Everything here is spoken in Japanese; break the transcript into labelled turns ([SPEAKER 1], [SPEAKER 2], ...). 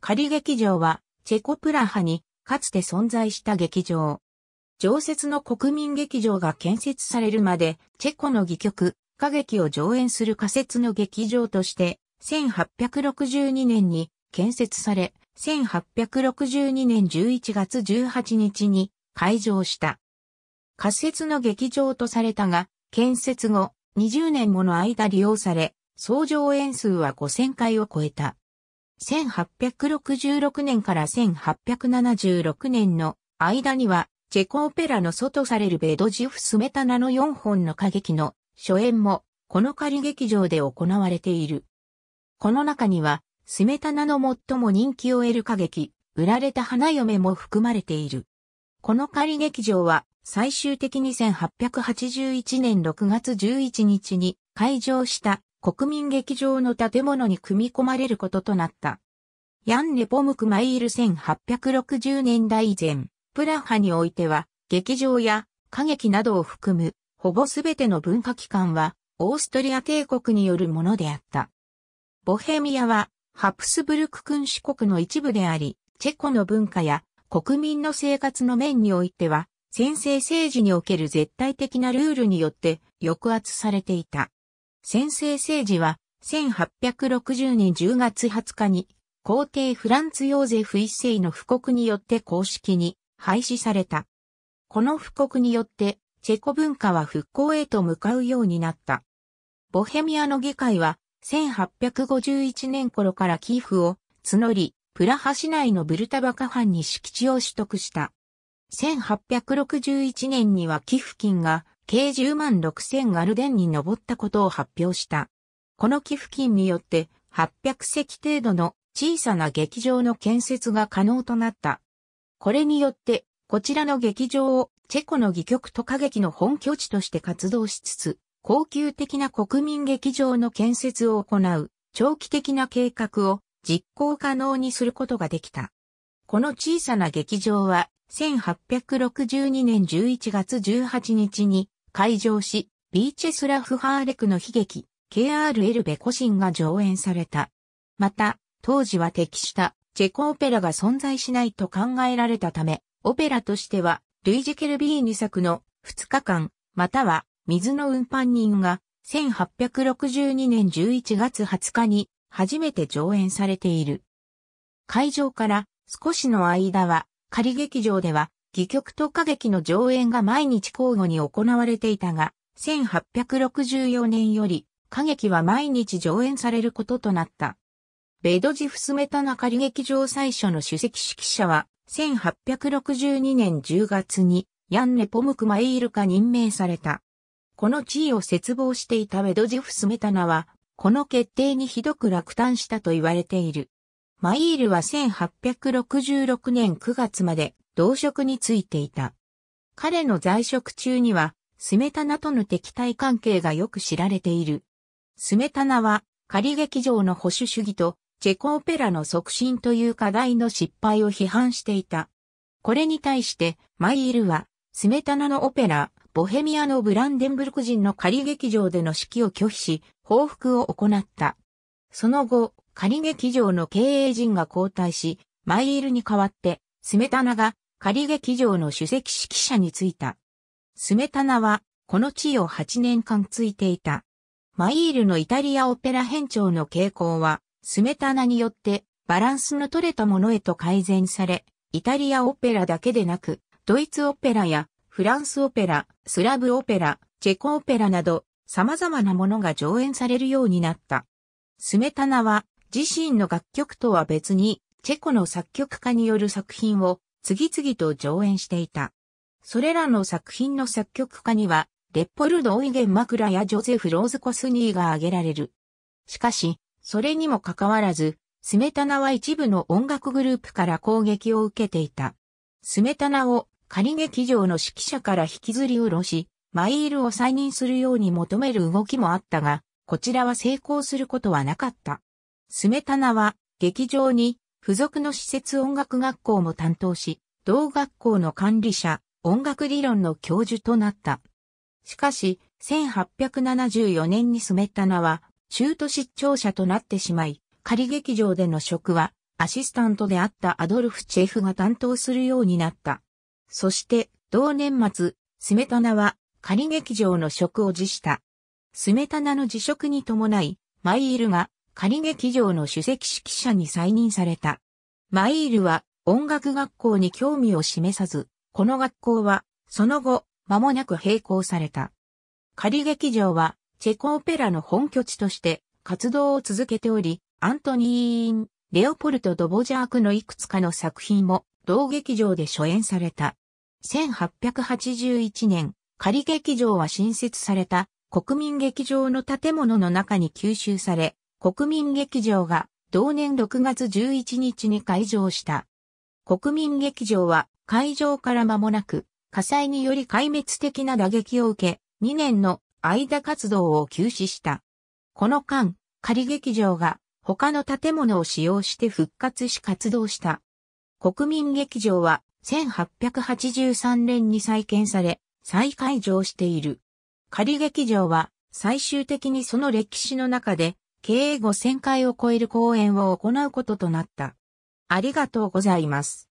[SPEAKER 1] 仮劇場は、チェコプラハに、かつて存在した劇場。常設の国民劇場が建設されるまで、チェコの戯曲、歌劇を上演する仮設の劇場として、1862年に建設され、1862年11月18日に開場した。仮設の劇場とされたが、建設後20年もの間利用され、総上演数は5000回を超えた。1866年から1876年の間には、チェコオペラの外されるベドジフ・スメタナの4本の歌劇の初演も、この仮劇場で行われている。この中には、スメタナの最も人気を得る歌劇、売られた花嫁も含まれている。この仮劇場は、最終的に1881年6月11日に開場した国民劇場の建物に組み込まれることとなった。ヤンネ・ポムクマイール1860年代以前、プラハにおいては、劇場や歌劇などを含む、ほぼすべての文化機関は、オーストリア帝国によるものであった。ボヘミアは、ハプスブルク君主国の一部であり、チェコの文化や国民の生活の面においては、先制政治における絶対的なルールによって抑圧されていた。先制政治は、1860年10月20日に、皇帝フランツ・ヨーゼフ一世の布告によって公式に廃止された。この布告によって、チェコ文化は復興へと向かうようになった。ボヘミアの議会は、1851年頃から寄付を募り、プラハ市内のブルタバカ藩に敷地を取得した。1861年には寄付金が計10万6000ガルデンに上ったことを発表した。この寄付金によって800席程度の小さな劇場の建設が可能となった。これによって、こちらの劇場をチェコの戯曲と歌劇の本拠地として活動しつつ、高級的な国民劇場の建設を行う長期的な計画を実行可能にすることができた。この小さな劇場は1862年11月18日に開場し、ビーチェスラフ・ハーレクの悲劇、KRL ベコシンが上演された。また、当時は適したチェコオペラが存在しないと考えられたため、オペラとしては、ルイジ・ケルビーニ作の2日間、または水の運搬人が1862年11月20日に初めて上演されている。会場から少しの間は仮劇場では戯曲と歌劇の上演が毎日交互に行われていたが、1864年より歌劇は毎日上演されることとなった。ベドジフスメタナ仮劇場最初の主席指揮者は、1862年10月にヤンネ・ポムクマイールが任命された。この地位を切望していたベドジフスメタナは、この決定にひどく落胆したと言われている。マイールは1866年9月まで同職についていた。彼の在職中には、スメタナとの敵対関係がよく知られている。スメタナは、仮劇場の保守主義と、チェコオペラの促進という課題の失敗を批判していた。これに対して、マイールは、スメタナのオペラ、ボヘミアのブランデンブルク人の仮劇場での指揮を拒否し、報復を行った。その後、仮劇場の経営陣が交代し、マイールに代わって、スメタナが仮劇場の首席指揮者に就いた。スメタナは、この地位を8年間ついていた。マイールのイタリアオペラ編長の傾向は、スメタナによってバランスの取れたものへと改善され、イタリアオペラだけでなく、ドイツオペラやフランスオペラ、スラブオペラ、チェコオペラなど、様々なものが上演されるようになった。スメタナは自身の楽曲とは別に、チェコの作曲家による作品を次々と上演していた。それらの作品の作曲家には、レッポルド・オイゲン・マクラやジョゼフ・ローズ・コスニーが挙げられる。しかし、それにもかかわらず、スメタナは一部の音楽グループから攻撃を受けていた。スメタナを仮劇場の指揮者から引きずり下ろし、マイールを再任するように求める動きもあったが、こちらは成功することはなかった。スメタナは劇場に付属の施設音楽学校も担当し、同学校の管理者、音楽理論の教授となった。しかし、1874年にスメタナは、中途失調者となってしまい、仮劇場での職は、アシスタントであったアドルフ・チェフが担当するようになった。そして、同年末、スメタナは仮劇場の職を辞した。スメタナの辞職に伴い、マイールが仮劇場の主席指揮者に再任された。マイールは音楽学校に興味を示さず、この学校はその後間もなく閉校された。仮劇場はチェコオペラの本拠地として活動を続けており、アントニー・ン、レオポルト・ドボジャークのいくつかの作品も同劇場で初演された。1881年、仮劇場は新設された国民劇場の建物の中に吸収され、国民劇場が同年6月11日に開場した。国民劇場は開場から間もなく火災により壊滅的な打撃を受け、2年の間活動を休止した。この間、仮劇場が他の建物を使用して復活し活動した。国民劇場は1883年に再建され、再開場している。仮劇場は最終的にその歴史の中で計5000回を超える講演を行うこととなった。ありがとうございます。